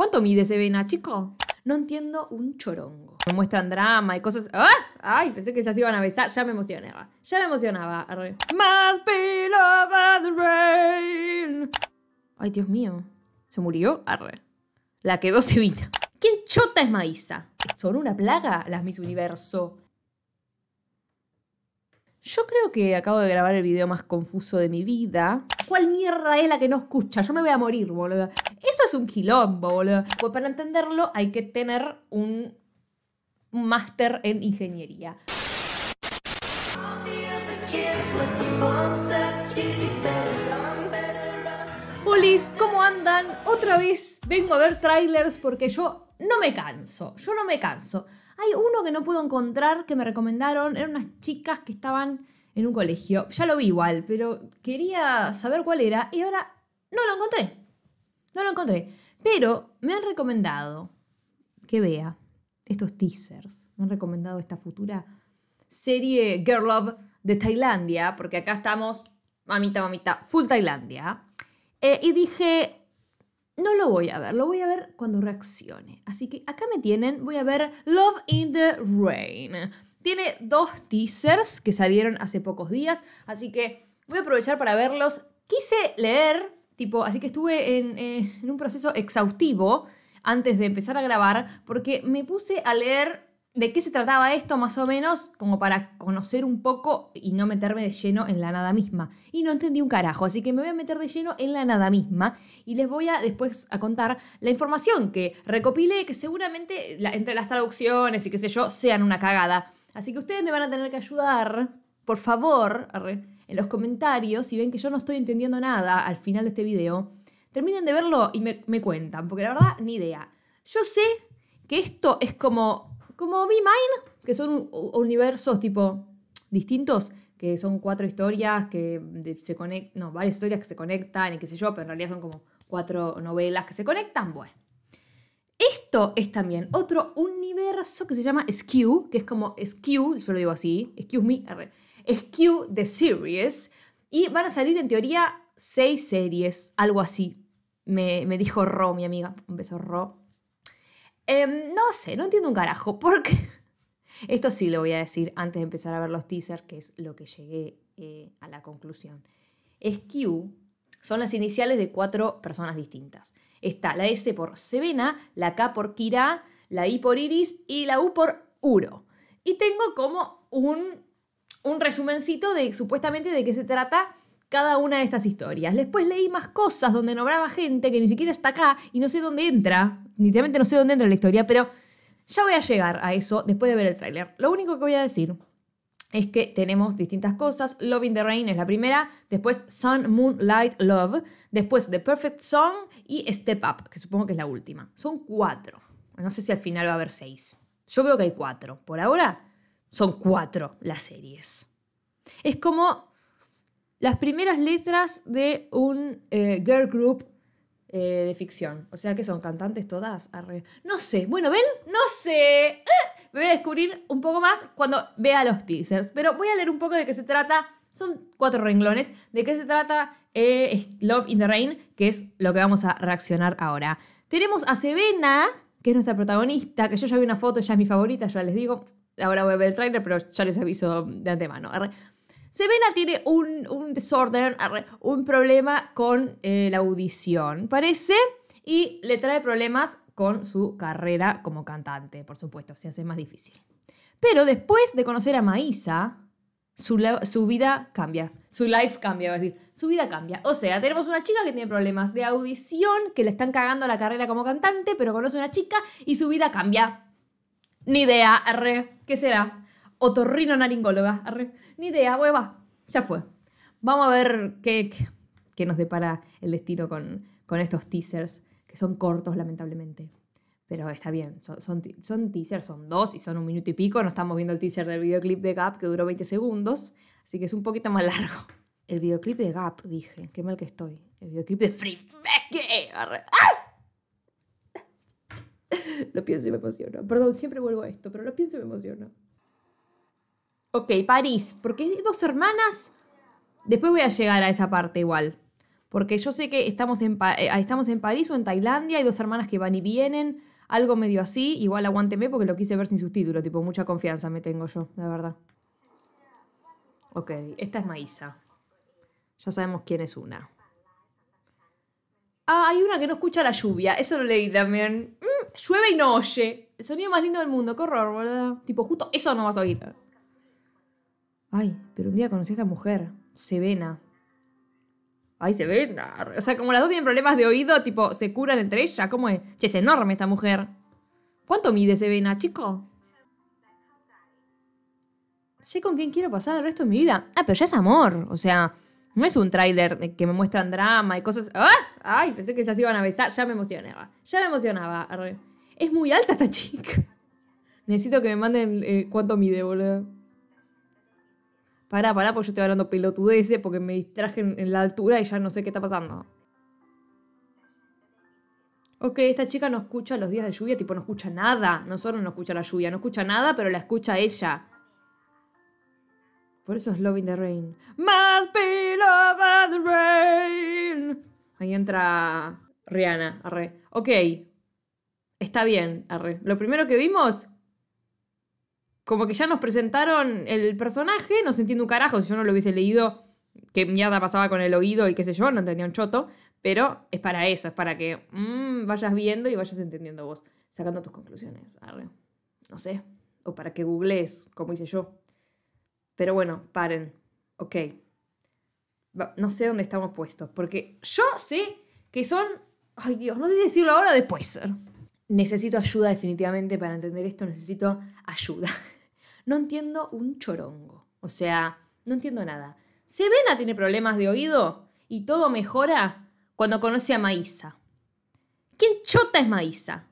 ¿Cuánto mide ese vena, chico? No entiendo un chorongo. Me muestran drama y cosas. ¡Ah! Ay, pensé que ya se iban a besar. Ya me emocionaba. Ya me emocionaba. Más the rain. Ay, Dios mío. ¿Se murió? Arre. La quedó sevina. ¿Quién chota es Maísa? ¿Son una plaga las Miss Universo? Yo creo que acabo de grabar el video más confuso de mi vida. ¿Cuál mierda es la que no escucha? Yo me voy a morir, boludo. Eso es un quilombo, boludo. Pues para entenderlo hay que tener un máster en ingeniería. Polis, ¿cómo andan? Otra vez vengo a ver trailers porque yo no me canso, yo no me canso. Hay uno que no puedo encontrar que me recomendaron. Eran unas chicas que estaban en un colegio. Ya lo vi igual, pero quería saber cuál era y ahora no lo encontré. No lo encontré. Pero me han recomendado que vea estos teasers. Me han recomendado esta futura serie Girl Love de Tailandia, porque acá estamos, mamita, mamita, full Tailandia. Eh, y dije, no lo voy a ver, lo voy a ver cuando reaccione. Así que acá me tienen, voy a ver Love in the Rain. Tiene dos teasers que salieron hace pocos días, así que voy a aprovechar para verlos. Quise leer, tipo, así que estuve en, eh, en un proceso exhaustivo antes de empezar a grabar, porque me puse a leer de qué se trataba esto más o menos, como para conocer un poco y no meterme de lleno en la nada misma. Y no entendí un carajo, así que me voy a meter de lleno en la nada misma y les voy a después a contar la información que recopilé, que seguramente entre las traducciones y qué sé yo sean una cagada. Así que ustedes me van a tener que ayudar, por favor, en los comentarios, si ven que yo no estoy entendiendo nada al final de este video, terminen de verlo y me, me cuentan, porque la verdad, ni idea. Yo sé que esto es como como Be Mine, que son universos tipo distintos, que son cuatro historias que se conectan, no, varias historias que se conectan y qué sé yo, pero en realidad son como cuatro novelas que se conectan. Bueno, esto es también otro universo que se llama Skew, que es como Skew, yo lo digo así, Excuse me, Skew the Series, y van a salir en teoría seis series, algo así. Me, me dijo Ro, mi amiga. Un beso, Ro. Em, no sé, no entiendo un carajo, porque esto sí lo voy a decir antes de empezar a ver los teasers, que es lo que llegué eh, a la conclusión. Es Q, son las iniciales de cuatro personas distintas. Está la S por Sevena, la K por Kira, la I por Iris y la U por Uro. Y tengo como un, un resumencito de supuestamente de qué se trata cada una de estas historias. Después leí más cosas donde nombraba gente que ni siquiera está acá y no sé dónde entra. Literalmente no sé dónde entra la historia, pero ya voy a llegar a eso después de ver el tráiler. Lo único que voy a decir es que tenemos distintas cosas. Love in the Rain es la primera, después Sun, Moon, Light, Love, después The Perfect Song y Step Up, que supongo que es la última. Son cuatro. No sé si al final va a haber seis. Yo veo que hay cuatro. Por ahora son cuatro las series. Es como las primeras letras de un eh, girl group eh, de ficción. O sea que son cantantes todas. No sé. Bueno, ¿ven? No sé. Eh, me voy a descubrir un poco más cuando vea los teasers. Pero voy a leer un poco de qué se trata. Son cuatro renglones. ¿De qué se trata Love in the Rain? Que es lo que vamos a reaccionar ahora. Tenemos a Sevena, que es nuestra protagonista, que yo ya vi una foto, ya es mi favorita, ya les digo. Ahora voy a ver el trailer, pero ya les aviso de antemano. Sebena tiene un, desorden, un problema con eh, la audición, parece, y le trae problemas con su carrera como cantante, por supuesto, se hace más difícil. Pero después de conocer a Maísa, su, vida cambia. Su life cambia, a decir. Su vida cambia. O sea, tenemos una chica que tiene problemas de audición, que le están cagando la carrera como cantante, pero conoce a una chica y su vida cambia. Ni idea, R. ¿Qué será? otorrino naringóloga. ni idea, hueva. Pues ya fue. Vamos a ver qué, qué, nos depara el destino con, con, estos teasers, que son cortos, lamentablemente. Pero está bien, son, teasers, son dos y son un minuto y pico. No estamos viendo el teaser del videoclip de Gap, que duró 20 segundos, así que es un poquito más largo. El videoclip de Gap, dije. Qué mal que estoy. El videoclip de Free Lo pienso y me emociona. Perdón, siempre vuelvo a esto, pero lo pienso y me emociona. Ok, París. Porque dos hermanas. Después voy a llegar a esa parte igual. Porque yo sé que estamos en, eh, ah, estamos en París o en Tailandia, hay dos hermanas que van y vienen, algo medio así. Igual aguánteme porque lo quise ver sin subtítulo, tipo, mucha confianza me tengo yo, la verdad. Ok, esta es Maisa. Ya sabemos quién es una. Ah, hay una que no escucha la lluvia, eso lo leí también. Mm, llueve y no oye. El sonido más lindo del mundo, qué horror, ¿verdad? Tipo, justo eso no vas a oír. Ay, pero un día conocí a esta mujer, Sevena. Ay, Sevena. O sea, como las dos tienen problemas de oído, tipo, se curan entre ellas. ¿Cómo es? Che, es enorme esta mujer. ¿Cuánto mide Sevena, chico? Sé con quién quiero pasar el resto de mi vida. Ah, pero ya es amor. O sea, no es un tráiler que me muestran drama y cosas. ¡Ah! Ay, pensé que ya se iban a besar. Ya me emocionaba. Ya me emocionaba. Es muy alta esta chica. Necesito que me manden eh, cuánto mide, boludo. Pará, pará, porque yo estoy hablando pelotudeces porque me distraje en, la altura y ya no sé qué está pasando. Ok, esta chica no escucha los días de lluvia, tipo, no escucha nada. No solo no escucha la lluvia, no escucha nada, pero la escucha ella. Por eso es Loving the Rain. Must be love the rain. Ahí entra Rihanna, arre. Ok. Está bien, arre. Lo primero que vimos, como que ya nos presentaron el personaje, no se entiende un carajo, si yo no lo hubiese leído, qué mierda pasaba con el oído y qué sé yo, no entendía un choto, pero es para eso, es para que mm, vayas viendo y vayas entendiendo vos, sacando tus conclusiones, no sé, o para que googlees, como hice yo. Pero bueno, paren, ok. No sé dónde estamos puestos, porque yo sé que son, ay Dios, no sé si decirlo ahora o después necesito ayuda definitivamente para entender esto, necesito ayuda. No entiendo un chorongo. O sea, no entiendo nada. ¿Sebena tiene problemas de oído y todo mejora cuando conoce a Maísa. ¿Quién chota es Maísa?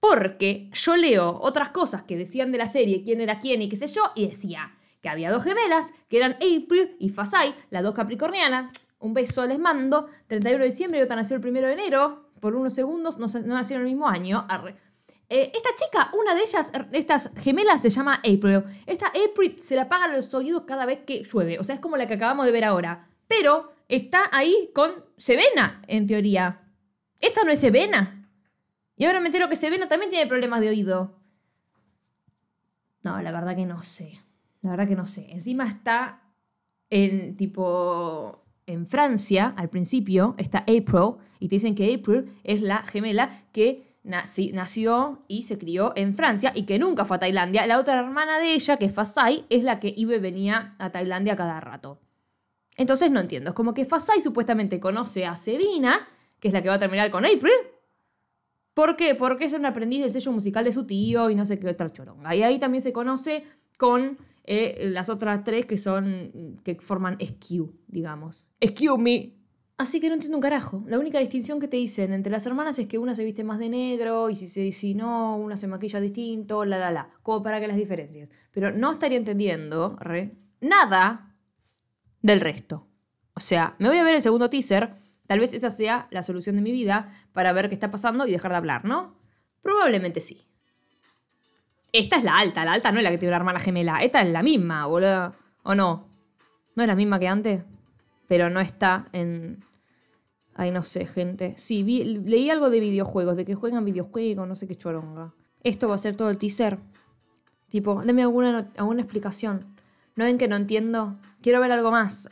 Porque yo leo otras cosas que decían de la serie, quién era quién y qué sé yo, y decía que había dos gemelas, que eran April y Fasai, las dos capricornianas. Un beso les mando. 31 de diciembre y otra nació el 1 de enero. Por unos segundos no, no nacieron el mismo año. Eh, esta chica, una de ellas, er, estas gemelas se llama April. Esta April se la paga los oídos cada vez que llueve. O sea, es como la que acabamos de ver ahora. Pero está ahí con Sevena, en teoría. Esa no es Sevena. Y ahora me entero que Sevena también tiene problemas de oído. No, la verdad que no sé. La verdad que no sé. Encima está en tipo en Francia al principio está April y te dicen que April es la gemela que nació y se crió en Francia y que nunca fue a Tailandia. La otra hermana de ella, que es Fasai, es la que Ibe venía a Tailandia cada rato. Entonces no entiendo. Es como que Fasai supuestamente conoce a Sebina, que es la que va a terminar con April. ¿Por qué? Porque es un aprendiz del sello musical de su tío y no sé qué otra choronga. Y ahí también se conoce con eh, las otras tres que son. que forman Skew, digamos. Skew me, Así que no entiendo un carajo. La única distinción que te dicen entre las hermanas es que una se viste más de negro y si, no, una se maquilla distinto, la, la, la. Como para que las diferencias. Pero no estaría entendiendo, re, nada del resto. O sea, me voy a ver el segundo teaser. Tal vez esa sea la solución de mi vida para ver qué está pasando y dejar de hablar, ¿no? Probablemente sí. Esta es la alta, la alta no es la que tiene una hermana gemela. Esta es la misma, boludo. ¿O no? ¿No es la misma que antes? pero no está en... Ay, no sé, gente. Sí, vi, leí algo de videojuegos, de que juegan videojuegos, no sé qué choronga. Esto va a ser todo el teaser. Tipo, deme alguna, alguna explicación. ¿No ven que no entiendo? Quiero ver algo más.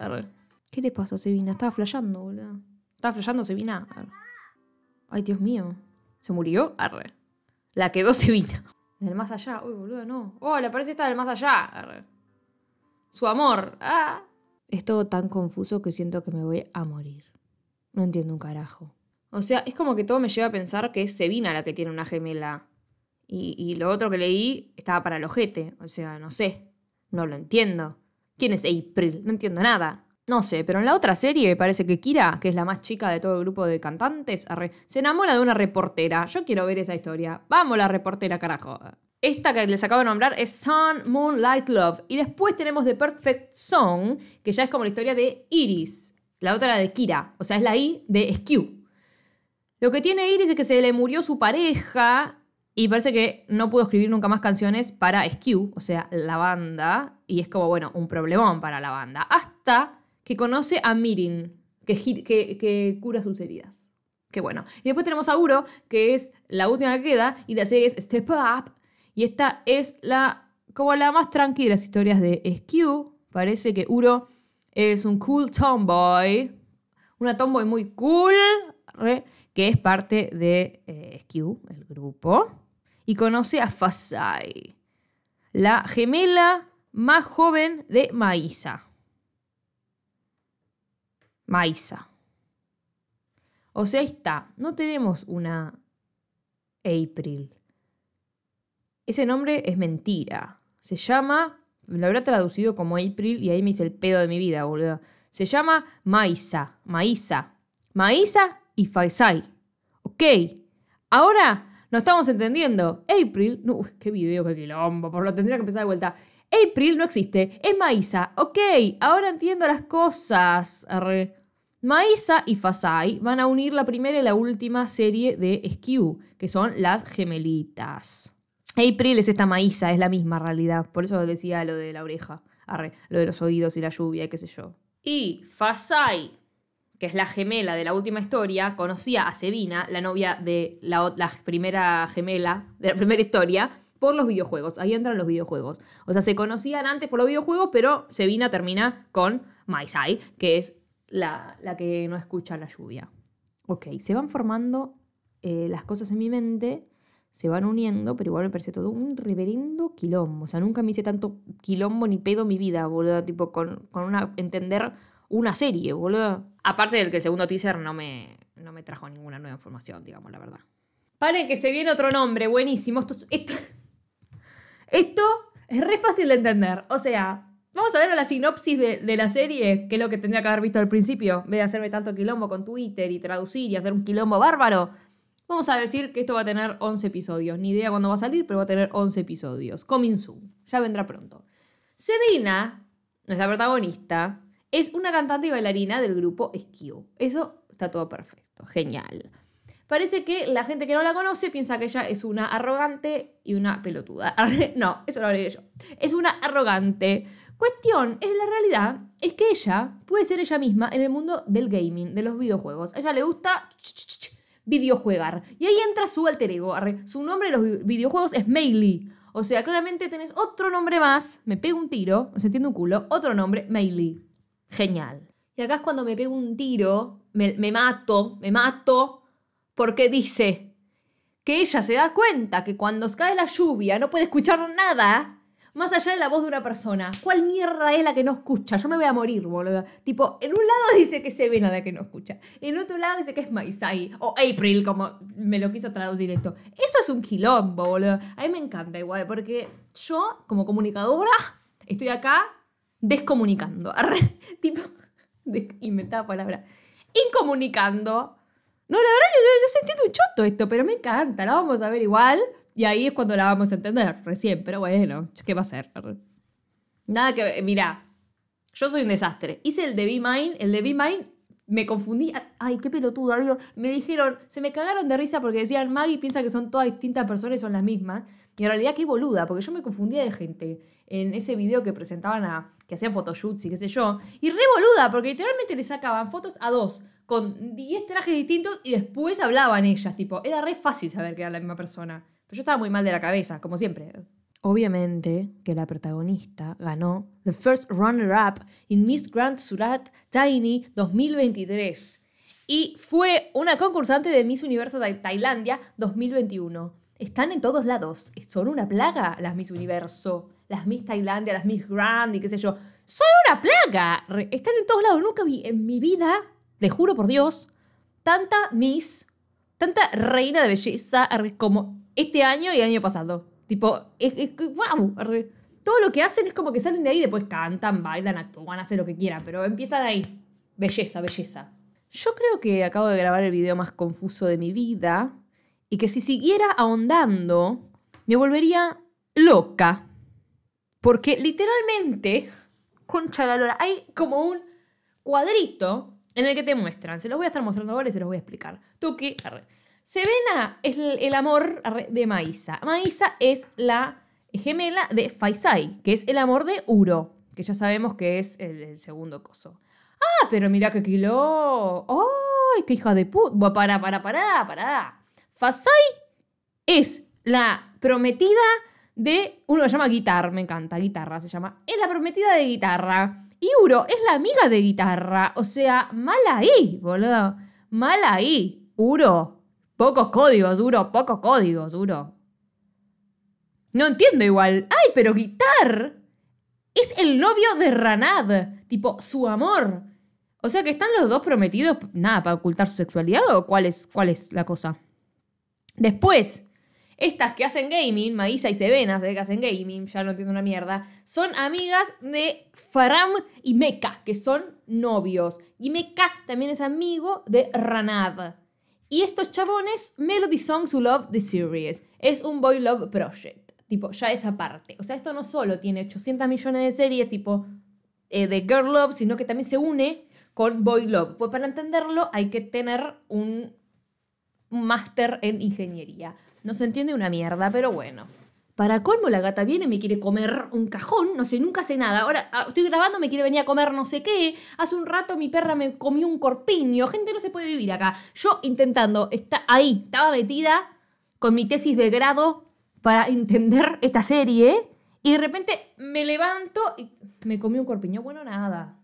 ¿Qué le pasó a Sebina? Estaba flasheando, boludo. Estaba flasheando Sebina. Ay, Dios mío. ¿Se murió? Arre. La quedó Sebina. Del más allá. Uy, boludo, no. Oh, le parece está del más allá. Su amor. Ah. Es todo tan confuso que siento que me voy a morir. No entiendo un carajo. O sea, es como que todo me lleva a pensar que es Sebina la que tiene una gemela. Y, y lo otro que leí estaba para el ojete. O sea, no sé. No lo entiendo. ¿Quién es April? No entiendo nada. No sé, pero en la otra serie me parece que Kira, que es la más chica de todo el grupo de cantantes, se enamora de una reportera. Yo quiero ver esa historia. Vamos la reportera, carajo. Esta que les acabo de nombrar es Sun, Moon, Light, Love. Y después tenemos The Perfect Song, que ya es como la historia de Iris. La otra era de Kira, o sea, es la I de Skew. Lo que tiene Iris es que se le murió su pareja y parece que no pudo escribir nunca más canciones para Skew, o sea, la banda. Y es como, bueno, un problemón para la banda. Hasta que conoce a Mirin, que, que, cura sus heridas. Qué bueno. Y después tenemos a Uro, que es la última que queda, y la serie es Step Up y esta es la como la más tranquila de las historias de Skew. Parece que Uro es un cool tomboy, una tomboy muy cool, que es parte de eh, Skew, el grupo, y conoce a Fasai, la gemela más joven de Maisa. Maisa. O sea, esta. está. No tenemos una April. Ese nombre es mentira. Se llama, lo habrá traducido como April y ahí me hice el pedo de mi vida, boludo. Se llama Maisa, Maisa, Maisa y Faisai. Ok, ahora no estamos entendiendo. April, qué video, qué quilombo, por lo tendría que empezar de vuelta. April no existe, es Maisa. Ok, ahora entiendo las cosas. Maisa y Fasai van a unir la primera y la última serie de Skew, que son las gemelitas. April es esta maíza, es la misma realidad. Por eso decía lo de la oreja, arre, lo de los oídos y la lluvia y qué sé yo. Y Fasai, que es la gemela de la última historia, conocía a Sebina, la novia de la, primera gemela de la primera historia, por los videojuegos. Ahí entran los videojuegos. O sea, se conocían antes por los videojuegos, pero Sebina termina con Maisai, que es la, que no escucha la lluvia. Ok, se van formando eh, las cosas en mi mente se van uniendo, pero igual me parece todo un reverendo quilombo. O sea, nunca me hice tanto quilombo ni pedo en mi vida, boludo. Tipo, con, una, entender una serie, boludo. Aparte del que el segundo teaser no me, no me trajo ninguna nueva información, digamos, la verdad. Paren que se viene otro nombre, buenísimo. Esto, esto, es re fácil de entender. O sea, vamos a ver a la sinopsis de, de, la serie, que es lo que tendría que haber visto al principio, en vez de hacerme tanto quilombo con Twitter y traducir y hacer un quilombo bárbaro. Vamos a decir que esto va a tener 11 episodios. Ni idea cuándo va a salir, pero va a tener 11 episodios. Coming soon. Ya vendrá pronto. Sebina, nuestra protagonista, es una cantante y bailarina del grupo Skew. Eso está todo perfecto. Genial. Parece que la gente que no la conoce piensa que ella es una arrogante y una pelotuda. No, eso lo haré yo. Es una arrogante. Cuestión, es la realidad, es que ella puede ser ella misma en el mundo del gaming, de los videojuegos. A ella le gusta videojuegar. Y ahí entra su alter ego. Su nombre en los videojuegos es Meili. O sea, claramente tenés otro nombre más, me pego un tiro, o se entiende un culo, otro nombre, Meili. Genial. Y acá es cuando me pego un tiro, me, me mato, me mato, porque dice que ella se da cuenta que cuando cae la lluvia no puede escuchar nada más allá de la voz de una persona. ¿Cuál mierda es la que no escucha? Yo me voy a morir, boludo. Tipo, en un lado dice que se ve la que no escucha. En otro lado dice que es Maisai o April, como me lo quiso traducir esto. Eso es un quilombo, boludo. A mí me encanta igual, porque yo, como comunicadora, estoy acá descomunicando. tipo, de, inventada palabra. Incomunicando. No, la verdad, yo, sentí un choto esto, pero me encanta. La vamos a ver igual. Y ahí es cuando la vamos a entender, recién, pero bueno, ¿qué va a ser? Nada que. Mirá, yo soy un desastre. Hice el de Be Mine, el de Be Mine me confundí. Ay, qué pelotudo. Me dijeron, se me cagaron de risa porque decían, Maggie piensa que son todas distintas personas y son las mismas. Y en realidad, qué boluda, porque yo me confundía de gente en ese video que presentaban a. que hacían photoshoots y qué sé yo. Y re boluda, porque literalmente le sacaban fotos a dos con 10 trajes distintos y después hablaban ellas, tipo. Era re fácil saber que era la misma persona yo estaba muy mal de la cabeza, como siempre. Obviamente que la protagonista ganó The First Runner-Up in Miss Grand Surat Tiny 2023 y fue una concursante de Miss Universo de Tailandia 2021. Están en todos lados, son una plaga las Miss Universo, las Miss Tailandia, las Miss Grand y qué sé yo. ¡Son una plaga! Están en todos lados, nunca vi en mi vida, le juro por Dios, tanta Miss, tanta reina de belleza como este año y el año pasado. Tipo, es, wow, todo lo que hacen es como que salen de ahí, y después cantan, bailan, actúan, hacen lo que quieran, pero empiezan ahí. Belleza, belleza. Yo creo que acabo de grabar el video más confuso de mi vida y que si siguiera ahondando, me volvería loca. Porque literalmente, concha la hay como un cuadrito en el que te muestran. Se los voy a estar mostrando ahora y se los voy a explicar. Tuki. Sevena es el amor de Maísa. Maísa es la gemela de Faisai, que es el amor de Uro, que ya sabemos que es el, segundo coso. Ah, pero mira qué kilo. ¡Ay, qué hija de puta! Para, para, para, para. Faisai es la prometida de uno llama Guitar, me encanta, Guitarra se llama. Es la prometida de Guitarra. Y Uro es la amiga de Guitarra, o sea, mal ahí, boludo. Mal ahí, Uro. Pocos códigos, duro, pocos códigos, duro. No entiendo igual. ¡Ay, pero Guitar! Es el novio de Ranad. Tipo, su amor. O sea que están los dos prometidos, nada, para ocultar su sexualidad o cuál es, cuál es la cosa. Después, estas que hacen gaming, Maísa y sevena se que hacen gaming, ya no entiendo una mierda, son amigas de Faram y Meca, que son novios. Y Meca también es amigo de Ranad. Y estos chabones, Melody Songs Who Love the Series, es un Boy Love Project. Tipo, ya esa parte. O sea, esto no solo tiene 800 millones de series tipo eh, de Girl Love, sino que también se une con Boy Love. Pues para entenderlo hay que tener un máster en ingeniería. No se entiende una mierda, pero bueno. Para colmo, la gata viene, me quiere comer un cajón, no sé, nunca hace nada. Ahora ah, estoy grabando, me quiere venir a comer no sé qué. Hace un rato mi perra me comió un corpiño. Gente, no se puede vivir acá. Yo intentando, está ahí, estaba metida con mi tesis de grado para entender esta serie. Y de repente me levanto y me comió un corpiño. Bueno, nada.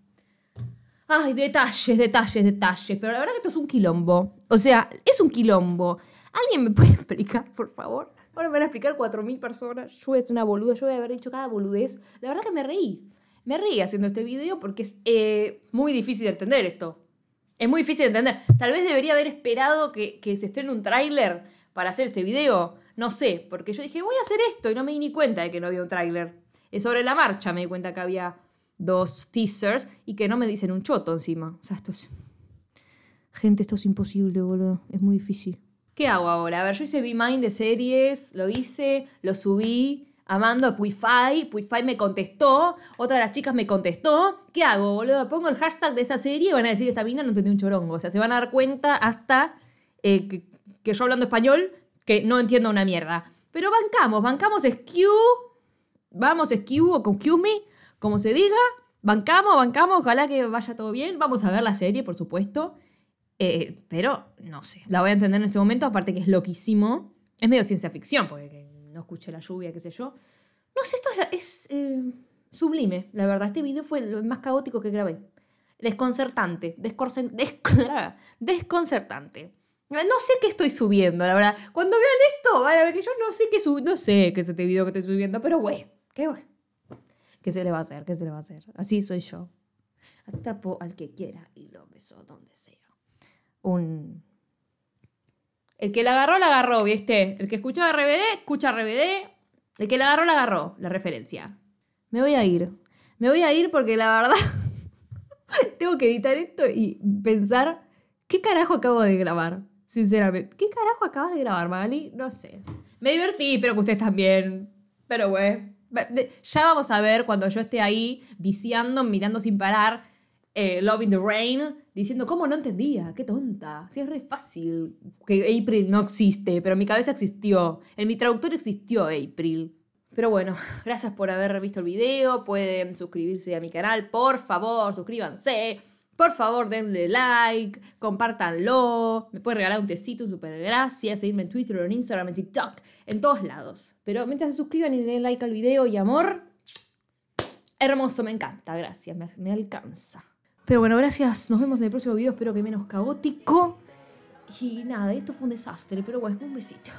Ay, detalles, detalles, detalles. Pero la verdad que esto es un quilombo. O sea, es un quilombo. ¿Alguien me puede explicar, por favor? me van a explicar 4.000 personas. Yo es una boluda, yo voy a haber dicho cada boludez. La verdad que me reí. Me reí haciendo este video porque es eh, muy difícil de entender esto. Es muy difícil de entender. Tal vez debería haber esperado que, que se estrene un tráiler para hacer este video. No sé, porque yo dije, voy a hacer esto y no me di ni cuenta de que no había un tráiler. Es sobre la marcha, me di cuenta que había dos teasers y que no me dicen un choto encima. O sea, esto es... Gente, esto es imposible, boludo. Es muy difícil. ¿Qué hago ahora? A ver, yo hice Be Mind de series, lo hice, lo subí, amando a Puify, Puify me contestó, otra de las chicas me contestó. ¿Qué hago, boludo? Pongo el hashtag de esa serie y van a decir, esa mina no entendí un chorongo. O sea, se van a dar cuenta hasta eh, que, yo hablando español, que no entiendo una mierda. Pero bancamos, bancamos Skew, vamos Skew o con me, como se diga. Bancamos, bancamos, ojalá que vaya todo bien. Vamos a ver la serie, por supuesto. Eh, pero no sé, la voy a entender en ese momento, aparte que es loquísimo. Es medio ciencia ficción, porque no escuché la lluvia, qué sé yo. No sé, esto es, eh, sublime, la verdad. Este video fue lo más caótico que grabé. Desconcertante, desconcertante. No sé qué estoy subiendo, la verdad. Cuando vean esto, a ver que yo no sé qué no sé qué es este video que estoy subiendo, pero güey, qué güey. ¿Qué se le va a hacer? ¿Qué se le va a hacer? Así soy yo. Atrapo al que quiera y lo beso donde sea un... El que la agarró, la agarró, ¿viste? El que escuchó RBD, escucha RBD. El que la agarró, la agarró, la referencia. Me voy a ir. Me voy a ir porque la verdad tengo que editar esto y pensar qué carajo acabo de grabar, sinceramente. ¿Qué carajo acabas de grabar, Magali? No sé. Me divertí, pero que ustedes también. Pero, güey. Ya vamos a ver cuando yo esté ahí viciando, mirando sin parar, eh, Love in the Rain, diciendo, ¿cómo no entendía? ¡Qué tonta! Si es re fácil que April no existe, pero mi cabeza existió. En mi traductor existió April. Pero bueno, gracias por haber visto el video. Pueden suscribirse a mi canal, por favor, suscríbanse. Por favor, denle like, compártanlo. Me pueden regalar un tecito, super gracias. Seguirme en Twitter, en Instagram, en TikTok, en todos lados. Pero mientras se suscriban y denle like al video y amor, hermoso, me encanta, gracias, me alcanza. Pero bueno, gracias. Nos vemos en el próximo video. Espero que menos caótico. Y nada, esto fue un desastre. Pero bueno, un besito.